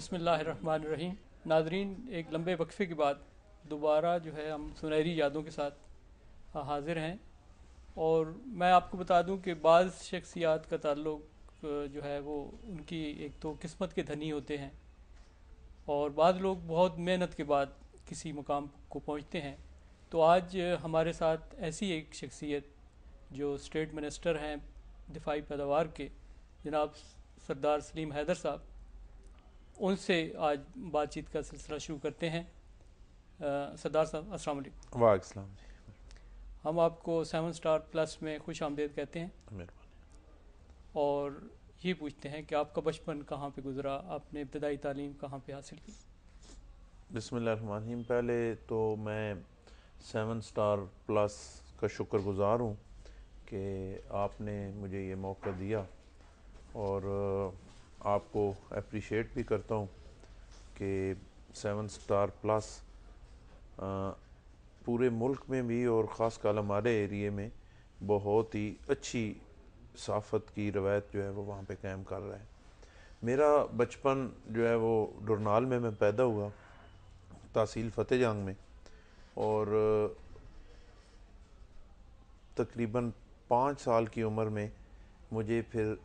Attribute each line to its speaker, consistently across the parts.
Speaker 1: बसमीम नाजरीन एक लंबे वक्फ़े के बाद दोबारा जो है हम सुनहरी यादों के साथ हाजिर हैं और मैं आपको बता दूं कि बाज़ शख्सियात का ताल्लुक जो है वो उनकी एक तो किस्मत के धनी होते हैं और बाद लोग बहुत मेहनत के बाद किसी मुकाम को पहुंचते हैं तो आज हमारे साथ ऐसी एक शख्सियत जो स्टेट मिनिस्टर हैं दिफाई पैदावार के जनाब सरदार सलीम हैदर साहब उनसे आज बातचीत का सिलसिला शुरू करते हैं सरदार साहब अस्सलाम वालेकुम हम आपको सेवन स्टार प्लस में खुश आमदेद कहते हैं और ये पूछते हैं कि आपका बचपन कहाँ पे गुजरा आपने इब्तदाई तालीम कहाँ पे हासिल की
Speaker 2: बसमीम पहले तो मैं सेवन स्टार प्लस का शुक्रगुज़ार हूँ कि आपने मुझे ये मौका दिया और आपको अप्रिशिएट भी करता हूँ कि सेवन स्टार प्लस पूरे मुल्क में भी और ख़ास कर हमारे एरिए में बहुत ही अच्छी साफत की रवायत जो है वो वहाँ पे कायम कर रहा है मेरा बचपन जो है वो डुरनाल में मैं पैदा हुआ तहसील फतेह जंग में और तकरीबन पाँच साल की उम्र में मुझे फिर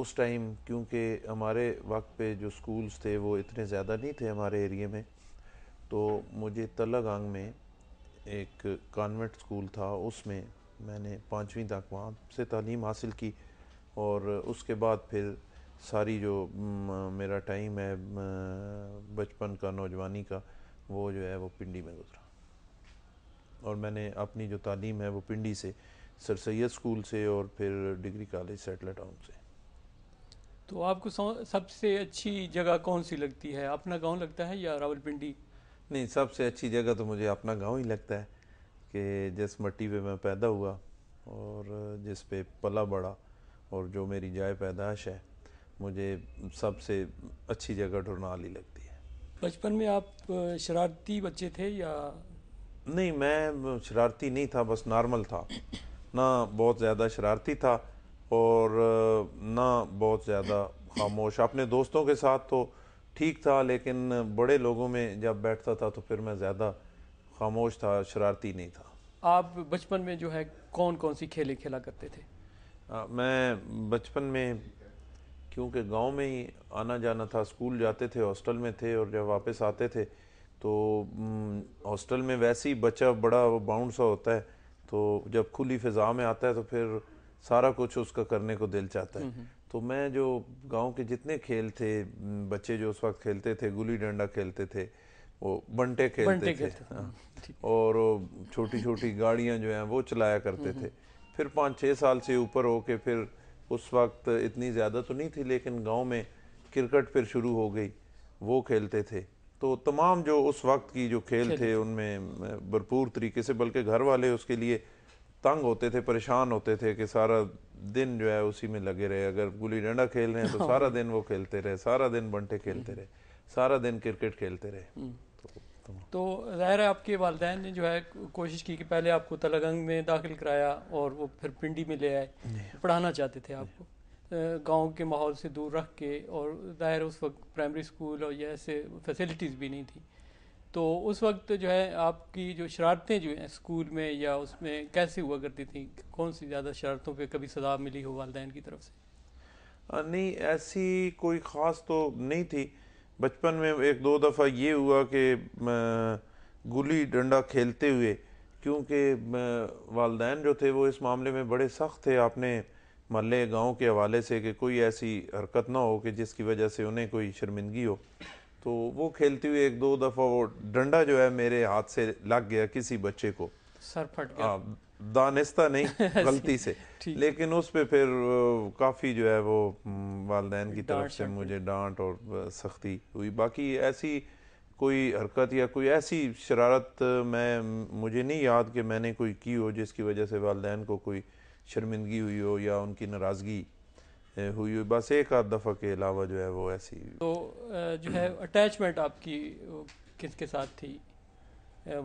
Speaker 2: उस टाइम क्योंकि हमारे वक्त पे जो स्कूल्स थे वो इतने ज़्यादा नहीं थे हमारे एरिए में तो मुझे तलागंग में एक कॉन्वेंट स्कूल था उसमें मैंने पाँचवीं तक वहाँ से तालीम हासिल की और उसके बाद फिर सारी जो मेरा टाइम है बचपन का नौजवानी का वो जो है वो पिंडी में गुजरा और मैंने अपनी जो तालीम है वो पिंडी से सर सैद स्कूल से और फिर डिग्री कॉलेज सेटल टाउन से
Speaker 1: तो आपको सबसे अच्छी जगह कौन सी लगती है अपना गांव लगता है या रावलपिंडी
Speaker 2: नहीं सबसे अच्छी जगह तो मुझे अपना गांव ही लगता है कि जिस मट्टी पे मैं पैदा हुआ और जिस पे पला बड़ा और जो मेरी जाय पैदाश है मुझे सबसे अच्छी जगह टुरनाल ही लगती है
Speaker 1: बचपन में आप शरारती बच्चे थे या
Speaker 2: नहीं मैं शरारती नहीं था बस नॉर्मल था ना बहुत ज़्यादा शरारती था और ना बहुत ज़्यादा खामोश अपने दोस्तों के साथ तो ठीक था लेकिन बड़े लोगों में जब बैठता था तो फिर मैं ज़्यादा खामोश था शरारती नहीं था
Speaker 1: आप बचपन में जो है कौन कौन सी खेलें खेला करते थे
Speaker 2: आ, मैं बचपन में क्योंकि गांव में ही आना जाना था स्कूल जाते थे हॉस्टल में थे और जब वापस आते थे तो हॉस्टल में वैसे ही बच्चा बड़ा बाउंड सा होता है तो जब खुली फिज़ा में आता है तो फिर सारा कुछ उसका करने को दिल चाहता है तो मैं जो गांव के जितने खेल थे बच्चे जो उस वक्त खेलते थे गुली डंडा खेलते थे वो बंटे खेलते बंटे थे, थे। हाँ। हम्म, और छोटी छोटी गाड़ियां जो हैं वो चलाया करते थे फिर पाँच छः साल से ऊपर हो के फिर उस वक्त इतनी ज़्यादा तो नहीं थी लेकिन गाँव में क्रिकेट फिर शुरू हो गई वो खेलते थे तो तमाम जो उस वक्त की जो खेल थे उनमें भरपूर तरीके से बल्कि घर वाले उसके लिए तंग होते थे परेशान होते थे कि सारा दिन जो है उसी में लगे रहे अगर गुली डंडा खेल रहे हैं तो सारा दिन वो खेलते रहे सारा दिन बंटे खेलते रहे सारा दिन क्रिकेट खेलते रहे हम्म। तो,
Speaker 1: तो, तो ज़ाहिर है आपके वालदेन ने जो है कोशिश की कि पहले आपको तलागंग में दाखिल कराया और वो फिर पिंडी में ले आए पढ़ाना चाहते थे आपको गांव के माहौल से दूर रख के और ज़ाहिर उस वक्त प्राइमरी स्कूल और ये ऐसे फैसिलिटीज़ भी नहीं थी तो उस वक्त जो है आपकी जो शरारतें जो हैं स्कूल में या उसमें कैसे हुआ करती थी कौन सी ज़्यादा शरारतों पे कभी सजा मिली हो वालदेन की तरफ से नहीं
Speaker 2: ऐसी कोई ख़ास तो नहीं थी बचपन में एक दो दफ़ा ये हुआ कि गुली डंडा खेलते हुए क्योंकि वालदेन जो थे वो इस मामले में बड़े सख्त थे आपने मल्ले गांव के हवाले से कि कोई ऐसी हरकत ना हो कि जिसकी वजह से उन्हें कोई शर्मिंदगी हो तो वो खेलती हुई एक दो दफ़ा वो डंडा जो है मेरे हाथ से लग गया किसी बच्चे को सर फट गया हाँ, दानिस्ता नहीं गलती से लेकिन उस पर फिर काफ़ी जो है वो वालदे की तरफ से मुझे डांट और सख्ती हुई बाकी ऐसी कोई हरकत या कोई ऐसी शरारत मैं मुझे नहीं याद कि मैंने कोई की हो जिसकी वजह से वालदेन को कोई शर्मिंदगी हुई हो या उनकी नाराज़गी हुई हुई बस एक आध दफ़ा के अलावा जो है वो ऐसी
Speaker 1: तो जो है अटैचमेंट आपकी किसके साथ थी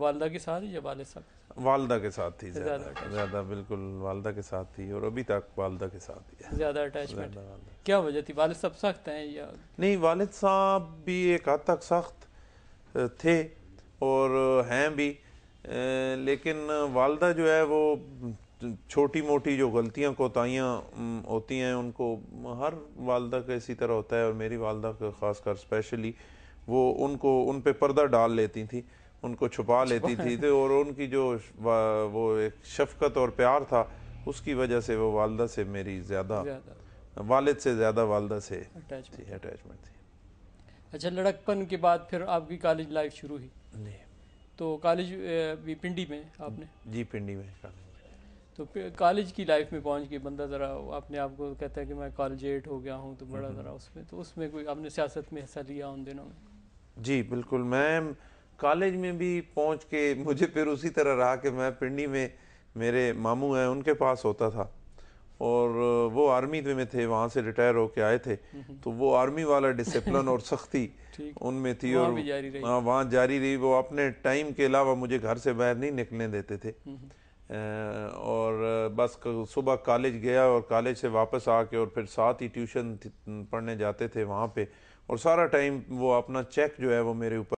Speaker 1: वालदा के साथ या वाले साथ
Speaker 2: वालदा के साथ थी ज़्यादा ज़्यादा बिल्कुल वालदा के साथ थी और अभी तक वालदा के साथ ही ज़्यादा अटैचमेंट
Speaker 1: क्या वजह थी वालद साहब सख्त हैं या
Speaker 2: नहीं वालिद साहब भी एक हद तक सख्त थे और हैं भी लेकिन वालदा जो है वो छोटी मोटी जो गलतियाँ कोताहियाँ होती हैं उनको हर वालदा का इसी तरह होता है और मेरी वालदा का खासकर स्पेशली वो उनको उन पर पर्दा डाल लेती थी उनको छुपा लेती थी तो और उनकी जो वो एक शफकत और प्यार था उसकी वजह से वो वालदा से मेरी ज़्यादा वालिद से ज़्यादा वालदा से अटैचमेंट थी
Speaker 1: थी अच्छा लड़कपन के बाद फिर आपकी कॉलेज लाइफ शुरू हुई तो कॉलेज पिंडी में आपने
Speaker 2: जी पिंडी में कॉलेज
Speaker 1: तो कॉलेज की लाइफ में पहुंच के बंदा ज़रा अपने आप को कहता है कि मैं कॉलेज एट हो गया हूं तो बड़ा हम्म। ज़रा उसमें तो उसमें कोई आपने सियासत में हिस्सा लिया उन दिनों
Speaker 2: में जी बिल्कुल मैं कॉलेज में भी पहुंच के मुझे फिर उसी तरह रहा कि मैं पिंडी में मेरे मामू हैं उनके पास होता था और वो आर्मी में थे वहाँ से रिटायर होके आए थे हम्म। तो वो आर्मी वाला डिसिप्लिन और सख्ती उनमें थी और हाँ, वहाँ जारी रही वो अपने टाइम के अलावा मुझे घर से बाहर नहीं निकलने देते थे हम्म। और बस सुबह कॉलेज गया और कॉलेज से वापस आके और फिर साथ ही ट्यूशन पढ़ने जाते थे वहाँ पे और सारा टाइम वो अपना चेक जो है वो मेरे ऊपर